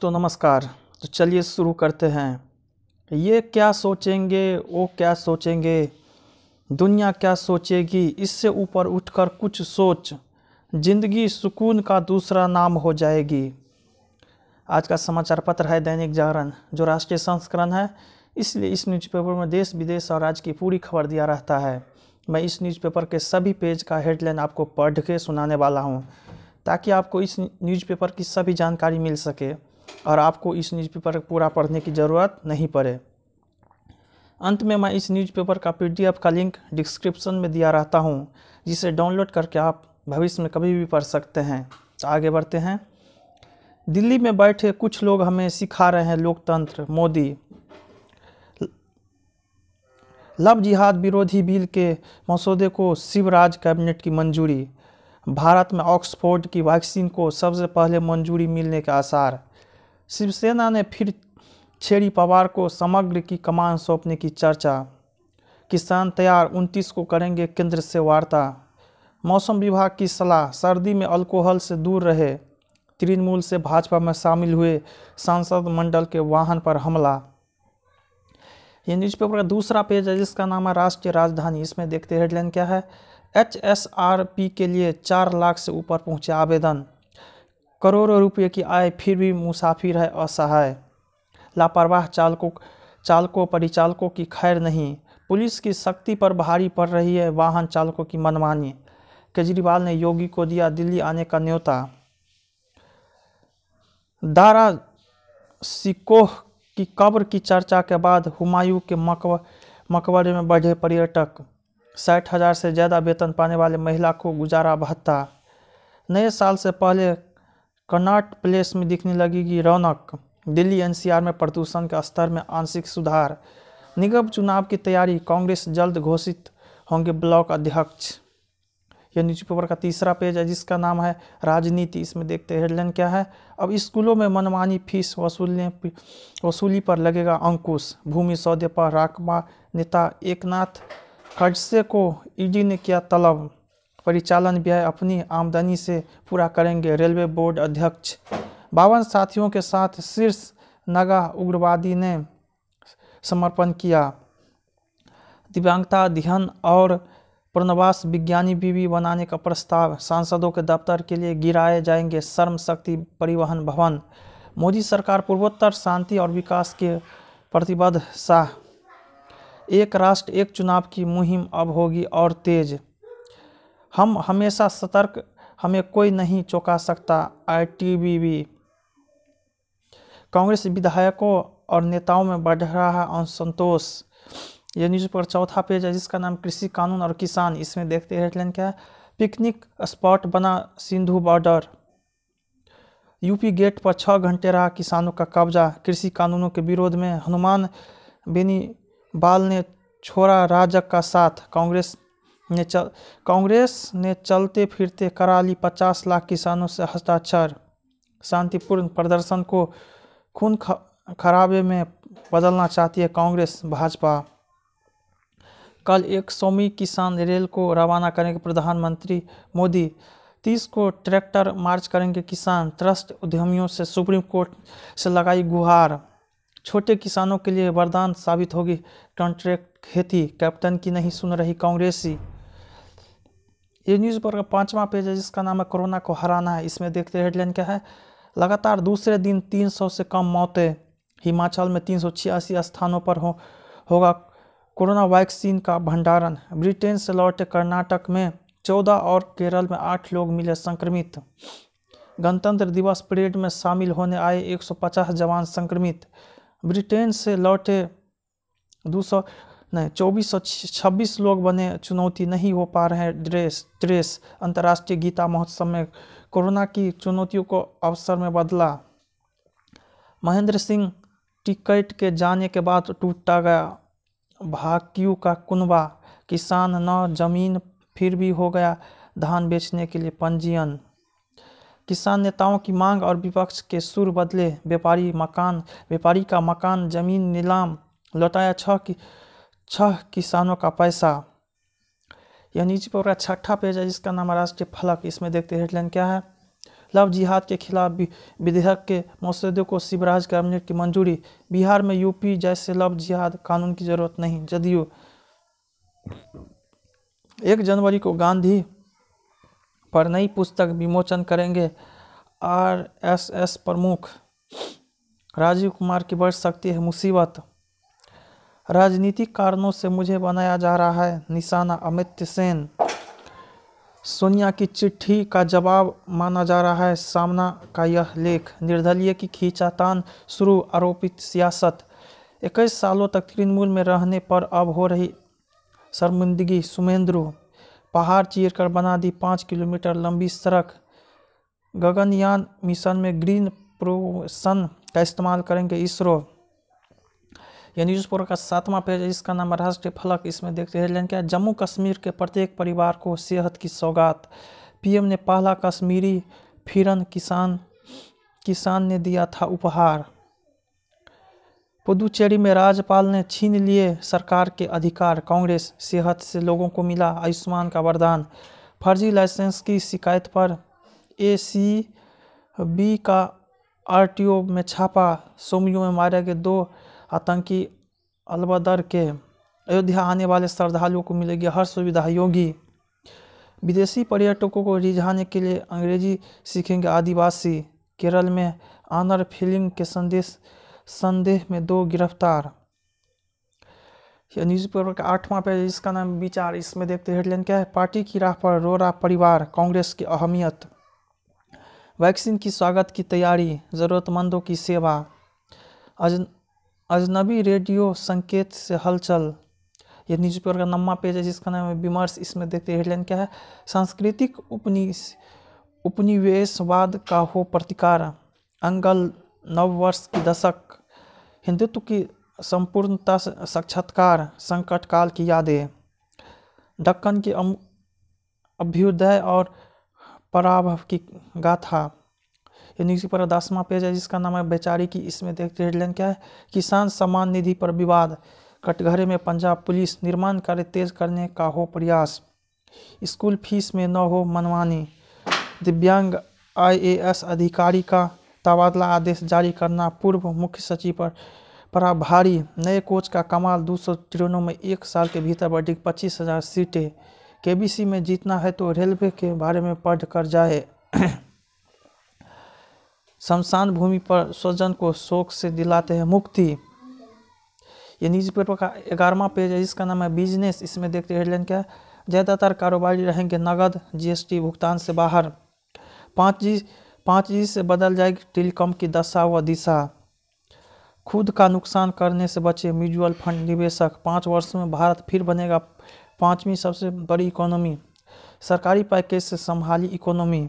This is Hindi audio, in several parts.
दोस्तों नमस्कार तो चलिए शुरू करते हैं ये क्या सोचेंगे वो क्या सोचेंगे दुनिया क्या सोचेगी इससे ऊपर उठकर कुछ सोच जिंदगी सुकून का दूसरा नाम हो जाएगी आज का समाचार पत्र है दैनिक जागरण जो राष्ट्रीय संस्करण है इसलिए इस न्यूज़पेपर में देश विदेश और राज्य की पूरी खबर दिया रहता है मैं इस न्यूज़पेपर के सभी पेज का हेडलाइन आपको पढ़ के सुनाने वाला हूँ ताकि आपको इस न्यूज़पेपर की सभी जानकारी मिल सके और आपको इस न्यूज़पेपर पूरा पढ़ने की ज़रूरत नहीं पड़े अंत में मैं इस न्यूज़पेपर का पीडीएफ का लिंक डिस्क्रिप्शन में दिया रहता हूँ जिसे डाउनलोड करके आप भविष्य में कभी भी पढ़ सकते हैं तो आगे बढ़ते हैं दिल्ली में बैठे कुछ लोग हमें सिखा रहे हैं लोकतंत्र मोदी लव जिहाद विरोधी बिल के मसौदे को शिवराज कैबिनेट की मंजूरी भारत में ऑक्सफोर्ड की वैक्सीन को सबसे पहले मंजूरी मिलने के आसार शिवसेना ने फिर छेड़ी पवार को समग्र की कमान सौंपने की चर्चा किसान तैयार 29 को करेंगे केंद्र से वार्ता मौसम विभाग की सलाह सर्दी में अल्कोहल से दूर रहे तृणमूल से भाजपा में शामिल हुए सांसद मंडल के वाहन पर हमला ये न्यूज़पेपर का दूसरा पेज है जिसका नाम है राष्ट्रीय राजधानी इसमें देखते हेडलाइन क्या है एच के लिए चार लाख से ऊपर पहुंचे आवेदन करोड़ों रुपये की आय फिर भी मुसाफिर है असहाय लापरवाह चालकों चालकों परिचालकों की खैर नहीं पुलिस की शक्ति पर भारी पड़ रही है वाहन चालकों की मनमानी केजरीवाल ने योगी को दिया दिल्ली आने का न्योता दारा सिकोह की कब्र की चर्चा के बाद हुमायूं के मकब मकबरे में बढ़े पर्यटक साठ हज़ार से ज़्यादा वेतन पाने वाले महिला को गुजारा भत्ता नए साल से पहले कनाट प्लेस में दिखने लगेगी रौनक दिल्ली एनसीआर में प्रदूषण के स्तर में आंशिक सुधार निगम चुनाव की तैयारी कांग्रेस जल्द घोषित होंगे ब्लॉक अध्यक्ष यह न्यूज़पेपर का तीसरा पेज है जिसका नाम है राजनीति इसमें देखते हैं हेडलाइन क्या है अब स्कूलों में मनमानी फीस वसूलने वसूली पर लगेगा अंकुश भूमि सौदे पर राकमा नेता एकनाथ खड़से को ईडी ने किया तलब परिचालन व्यय अपनी आमदनी से पूरा करेंगे रेलवे बोर्ड अध्यक्ष बावन साथियों के साथ शीर्ष नगा उग्रवादी ने समर्पण किया दिव्यांगता अध्ययन और पुनर्वास विज्ञानी बीवी बनाने का प्रस्ताव सांसदों के दफ्तर के लिए गिराए जाएंगे शर्म शक्ति परिवहन भवन मोदी सरकार पूर्वोत्तर शांति और विकास के प्रतिबद्ध शाह एक राष्ट्र एक चुनाव की मुहिम अब होगी और तेज़ हम हमेशा सतर्क हमें कोई नहीं चौंका सकता आईटीबीबी कांग्रेस विधायकों और नेताओं में बढ़ रहा है असंतोष यह न्यूज पर चौथा पेज है जिसका नाम कृषि कानून और किसान इसमें देखते हेडलाइन क्या है पिकनिक स्पॉट बना सिंधु बॉर्डर यूपी गेट पर छः घंटे रहा किसानों का कब्जा कृषि कानूनों के विरोध में हनुमान बेनी बाल ने छोड़ा राजक का साथ कांग्रेस ने चल कांग्रेस ने चलते फिरते करा ली पचास लाख किसानों से हस्ताक्षर शांतिपूर्ण प्रदर्शन को खून खराबे में बदलना चाहती है कांग्रेस भाजपा कल एक सौमी किसान रेल को रवाना करेंगे प्रधानमंत्री मोदी तीस को ट्रैक्टर मार्च करेंगे किसान ट्रस्ट उद्यमियों से सुप्रीम कोर्ट से लगाई गुहार छोटे किसानों के लिए वरदान साबित होगी कॉन्ट्रैक्ट खेती कैप्टन की नहीं सुन रही कांग्रेसी ये न्यूज़ पेपर का पाँचवा पेज है जिसका नाम है कोरोना को हराना है इसमें देखते हेडलाइन क्या है लगातार दूसरे दिन 300 से कम मौतें हिमाचल में तीन स्थानों पर हो होगा कोरोना वैक्सीन का भंडारण ब्रिटेन से लौटे कर्नाटक में चौदह और केरल में आठ लोग मिले संक्रमित गणतंत्र दिवस परेड में शामिल होने आए 150 जवान संक्रमित ब्रिटेन से लौटे दो नहीं चौबीस सौ छब्बीस लोग बने चुनौती नहीं हो पा रहे ड्रेस ड्रेस अंतर्राष्ट्रीय गीता महोत्सव में कोरोना की चुनौतियों को अवसर में बदला महेंद्र सिंह टिकट के जाने के बाद टूटता गया भाक्यू का कुनबा किसान न जमीन फिर भी हो गया धान बेचने के लिए पंजीयन किसान नेताओं की मांग और विपक्ष के सुर बदले व्यापारी मकान व्यापारी का मकान जमीन नीलाम लौटाया छह की छह अच्छा किसानों का पैसा यह नीचे पर छठा पेज है जिसका नाम राष्ट्रीय फलक इसमें देखते हेडलाइन क्या है लव जिहाद के खिलाफ विधेयक के मसौदे को शिवराज कैबिनेट की मंजूरी बिहार में यूपी जैसे लव जिहाद कानून की जरूरत नहीं जदयू एक जनवरी को गांधी पर नई पुस्तक विमोचन करेंगे आरएसएस प्रमुख राजीव कुमार की बढ़ सकती है मुसीबत राजनीतिक कारणों से मुझे बनाया जा रहा है निशाना अमित सेन सोनिया की चिट्ठी का जवाब माना जा रहा है सामना का यह लेख निर्दलीय की खींचातान शुरू आरोपित सियासत इक्कीस सालों तक तृणमूल में रहने पर अब हो रही शर्मिंदगी सुमेंद्रु पहाड़ चीर कर बना दी पाँच किलोमीटर लंबी सड़क गगनयान मिशन में ग्रीन प्रोशन का इस्तेमाल करेंगे इसरो यह न्यूज़ पोर्टल का सातवां पेज है इसका नाम राष्ट्रीय फलक इसमें देखते लेकिन क्या जम्मू कश्मीर के प्रत्येक परिवार को सेहत की सौगात पीएम ने पहला कश्मीरी फिरन किसान किसान ने दिया था उपहार पुदुचेरी में राज्यपाल ने छीन लिए सरकार के अधिकार कांग्रेस सेहत से लोगों को मिला आयुष्मान का वरदान फर्जी लाइसेंस की शिकायत पर ए सी बी का आर टी ओ में छापा सोमियों में मारे गए दो आतंकी अलबदर के अयोध्या आने वाले श्रद्धालुओं को मिलेगी हर सुविधा योगी विदेशी पर्यटकों को रिझाने के लिए अंग्रेजी सीखेंगे आदिवासी केरल में आनर फिल्म के संदेश संदेह में दो गिरफ्तार न्यूज़पेपर का आठवां पेज इसका नाम विचार इसमें देखते हेडलाइन क्या है पार्टी की राह पर रोरा परिवार कांग्रेस की अहमियत वैक्सीन की स्वागत की तैयारी ज़रूरतमंदों की सेवा अजनबी रेडियो संकेत से हलचल ये न्यूज़पेपर का नम्मा पेज है जिसका नाम है विमर्श इसमें देखते हैं हेडलाइन क्या है सांस्कृतिक उपनिवेश उपनिवेशवाद का हो प्रतिकार अंगल नव वर्ष की दशक हिंदुत्व की संपूर्णता साक्षात्कार संकट काल की यादें दक्कन की अभ्युदय और पराभव की गाथा ये न्यूज़ पर का दसवां पेज है जिसका नाम है बेचारी की इसमें देखते हेडलाइन क्या है किसान सम्मान निधि पर विवाद कटघरे में पंजाब पुलिस निर्माण कार्य तेज करने का हो प्रयास स्कूल फीस में न हो मनमानी दिव्यांग आईएएस अधिकारी का तबादला आदेश जारी करना पूर्व मुख्य सचिव पर पड़ा भारी नए कोच का कमाल दो सौ ट्रेनों में एक साल के भीतर बढ़ी पच्चीस हज़ार सीटें केबीसी में जीतना है तो रेलवे के बारे में पढ़ कर जाए शमशान भूमि पर स्वजन को शोक से दिलाते हैं मुक्ति ये न्यूज पेपर का ग्यारहवा पेज है जिसका नाम है बिजनेस इसमें देखते हेडलाइन क्या है ज़्यादातर कारोबारी रहेंगे नगद जीएसटी भुगतान से बाहर पाँच जी पाँच जी से बदल जाएगी टेलीकॉम की दशा व दिशा खुद का नुकसान करने से बचे म्यूचुअल फंड निवेशक पाँच वर्ष में भारत फिर बनेगा पाँचवीं सबसे बड़ी इकोनॉमी सरकारी पैकेज से संभाली इकोनॉमी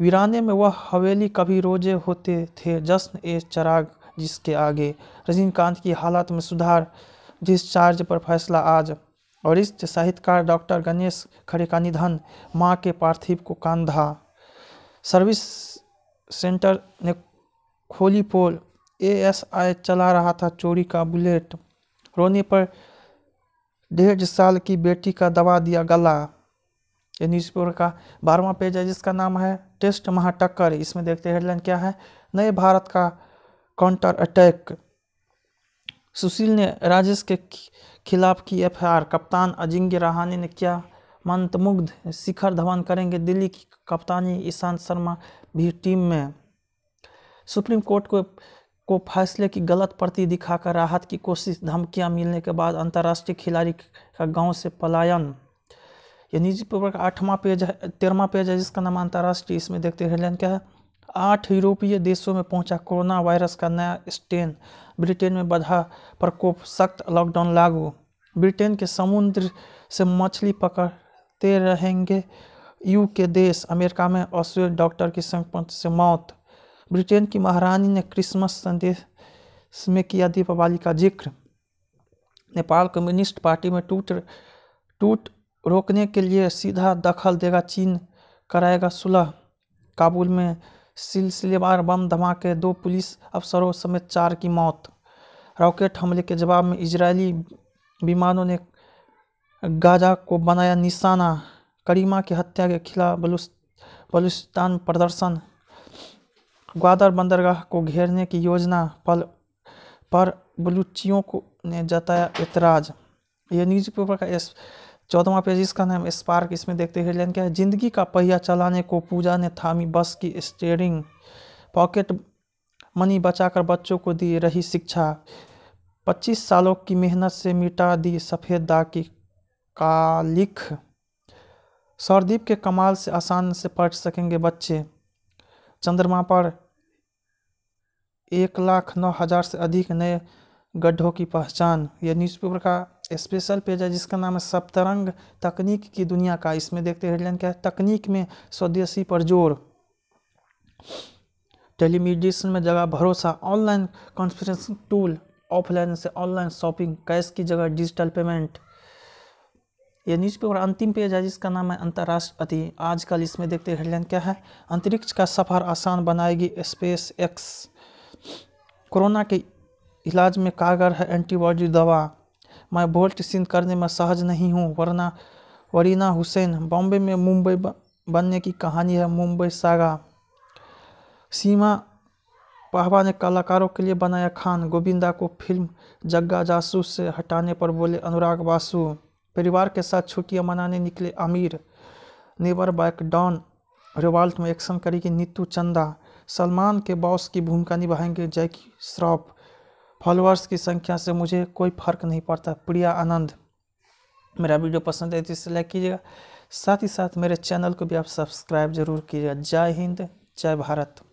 वीराने में वह हवेली कभी रोजे होते थे जश्न ए चराग जिसके आगे रजनीकांत की हालत में सुधार डिस्चार्ज पर फैसला आज और इस साहित्यकार डॉक्टर गणेश खड़े का निधन माँ के पार्थिव को कांधा सर्विस सेंटर ने खोली पोल ए एस आई चला रहा था चोरी का बुलेट रोने पर डेढ़ साल की बेटी का दबा दिया गला ये न्यूज़पेपर का बारहवा पेज है जिसका नाम है टेस्ट महाटक्कर इसमें देखते हैं हेडलाइन क्या है नए भारत का काउंटर अटैक सुशील ने राजेश के खिलाफ की एफ कप्तान अजिंक्य रहाने ने किया मंत्रमुग्ध शिखर धवन करेंगे दिल्ली की कप्तानी ईशांत शर्मा भी टीम में सुप्रीम कोर्ट को को फैसले की गलत प्रति दिखाकर राहत की कोशिश धमकियां मिलने के बाद अंतर्राष्ट्रीय खिलाड़ी का गांव से पलायन ये निजी पेपर का आठवां पेज है तेरहवा पेज है जिसका नाम अंतर्राष्ट्रीय इसमें देखते हैं हेडलाइन क्या है आठ यूरोपीय देशों में पहुंचा कोरोना वायरस का नया स्टेन ब्रिटेन में बढ़ा प्रकोप सख्त लॉकडाउन लागू ब्रिटेन के समुद्र से मछली पकड़ते रहेंगे यू के देश अमेरिका में ऑस्ट्रेल डॉक्टर की संक्रमण से मौत ब्रिटेन की महारानी ने क्रिसमस संदेश में किया दीपावली का जिक्र नेपाल कम्युनिस्ट पार्टी में टूट टूट रोकने के लिए सीधा दखल देगा चीन कराएगा सुलह काबुल में सिलसिलेवार बम धमाके दो पुलिस अफसरों समेत चार की मौत रॉकेट हमले के जवाब में इजरायली विमानों ने गाजा को बनाया निशाना करीमा की हत्या के खिलाफ बलुस्तान प्रदर्शन ग्वादर बंदरगाह को घेरने की योजना पल पर बलूचियों को ने जताया ऐतराज़ यह न्यूज़पेपर का एस चौदहवा पेज इसका नाम स्पार्क इसमें देखते हेडलाइन क्या है जिंदगी का पहिया चलाने को पूजा ने थामी बस की स्टेयरिंग पॉकेट मनी बचाकर बच्चों को दी रही शिक्षा 25 सालों की मेहनत से मिटा दी सफ़ेद दाग की कालिख सरदीप के कमाल से आसान से पढ़ सकेंगे बच्चे चंद्रमा पर एक लाख नौ हज़ार से अधिक नए गड्ढों की पहचान यह न्यूज़पेपर का स्पेशल पेज है जिसका नाम है सप्तरंग तकनीक की दुनिया का इसमें देखते हेडलाइन क्या है तकनीक में स्वदेशी पर जोर टेलीमीडिएशन में जगह भरोसा ऑनलाइन कॉन्फ्रेंसिंग टूल ऑफलाइन से ऑनलाइन शॉपिंग कैश की जगह डिजिटल पेमेंट ये न्यूज़पेपर अंतिम पेज है जिसका नाम है अंतर्राष्ट्रीय अति आजकल इसमें देखते हेडलाइन क्या है अंतरिक्ष का सफ़र आसान बनाएगी स्पेस एक्स कोरोना के इलाज में कारगर है एंटीबॉडी दवा मैं बोल्ट सिंध करने में सहज नहीं हूँ वरना वरीना हुसैन बॉम्बे में मुंबई बनने की कहानी है मुंबई सागा सीमा पाहवा ने कलाकारों के लिए बनाया खान गोविंदा को फिल्म जग्गा जासूस से हटाने पर बोले अनुराग बासु परिवार के साथ छुट्टियां मनाने निकले Aamir never back down revolt में एक्शन करेगी नीतू चंदा सलमान के बॉस की भूमिका निभाएंगे जैकी श्रॉफ फॉलोअर्स की संख्या से मुझे कोई फर्क नहीं पड़ता प्रिया आनंद मेरा वीडियो पसंद है तो इसे लाइक कीजिएगा साथ ही साथ मेरे चैनल को भी आप सब्सक्राइब जरूर कीजिएगा जय हिंद जय भारत